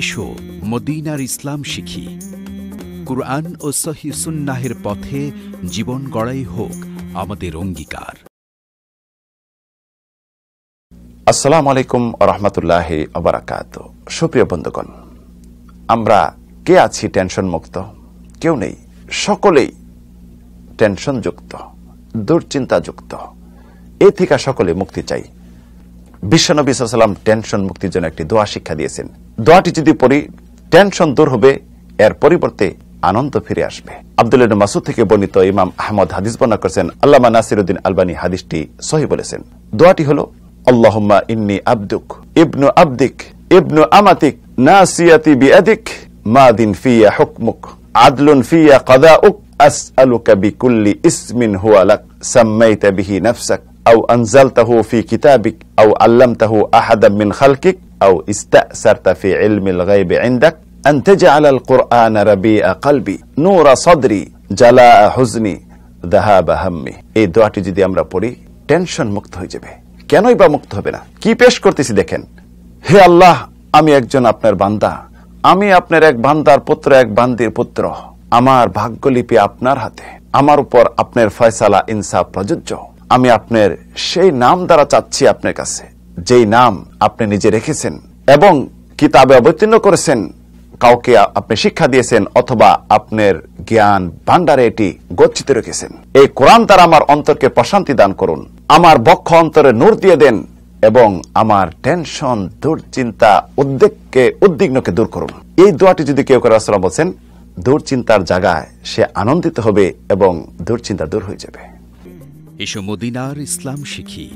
এসো মদিনার ইসলাম শিখি কুরআন ও সহি সুন্নাহের পথে জীবন গড়াই হোক আমাদের অঙ্গীকার আসসালাম আলাইকুম রহমতুল্লাহ আবরাকাত সুপ্রিয় বন্ধুগণ আমরা কে আছি টেনশন মুক্ত কেউ নেই সকলেই টেনশনযুক্ত দুশ্চিন্তাযুক্ত এ থেকে সকলে মুক্তি চাই বিশ্বনবী সাল্লাম টেনশন মুক্তির জন্য একটি দোয়া শিক্ষা দিয়েছেন দোয়াটি যদি পড়ি টেনশন দূর হবে এর পরিবর্তে আনন্দ ফিরে আসবে আব্দুল মাসুদ থেকে বর্ণিত ইমাম আহমদ হাদিস বর্ণনা করেছেন আল্লামা নাসির উদ্দিন আলবানী হাদিসটি সহি বলেছেন দোয়াটি হল আল্লাহম্মা ইন্নি আব্দুক ইবনু আব্দিক ইবনু আমাতিক নাসিয়াতি বিআদিক দিন ফিয়া হুকমুক আদলুন ফিয়া উক আসআলুকা বিকুল্লি ইসমিন হুয়া লাক সাম্মাইতা বিহি নাফসাক আও আনজালতাহু ফি কিতাবিক আও আল্লামতাহু আহাদাম মিন খালকিক أو استأثرت في علم الغيب عندك أن تجعل القرآن ربيع قلبي نور صدري جلاء حزني ذهاب همي এই দোয়াটি যদি আমরা পড়ি টেনশন মুক্ত হয়ে যাবে কেনই বা মুক্ত হবে না কি পেশ করতেছি দেখেন হে আল্লাহ আমি একজন আপনার বান্দা আমি আপনার এক বান্দার পুত্র এক বান্দির পুত্র আমার ভাগ্যলিপি আপনার হাতে আমার উপর আপনার ফয়সালা ইনসাফ প্রযোজ্য আমি আপনার সেই নাম দ্বারা চাচ্ছি আপনার কাছে যেই নাম আপনি নিজে রেখেছেন এবং কিতাবে অবতীর্ণ করেছেন কাউকে আপনি শিক্ষা দিয়েছেন অথবা আপনার জ্ঞান ভান্ডারে এটি গচ্ছিত রেখেছেন এই কোরআন তারা আমার অন্তরকে প্রশান্তি দান করুন আমার বক্ষ অন্তরে নূর দিয়ে দেন এবং আমার টেনশন দুর্চিন্তা উদ্বেগকে উদ্বিগ্নকে দূর করুন এই দোয়াটি যদি কেউ করে আসলাম বলছেন দুর্চিন্তার জায়গায় সে আনন্দিত হবে এবং দুর্চিন্তা দূর হয়ে যাবে এসব মদিনার ইসলাম শিখি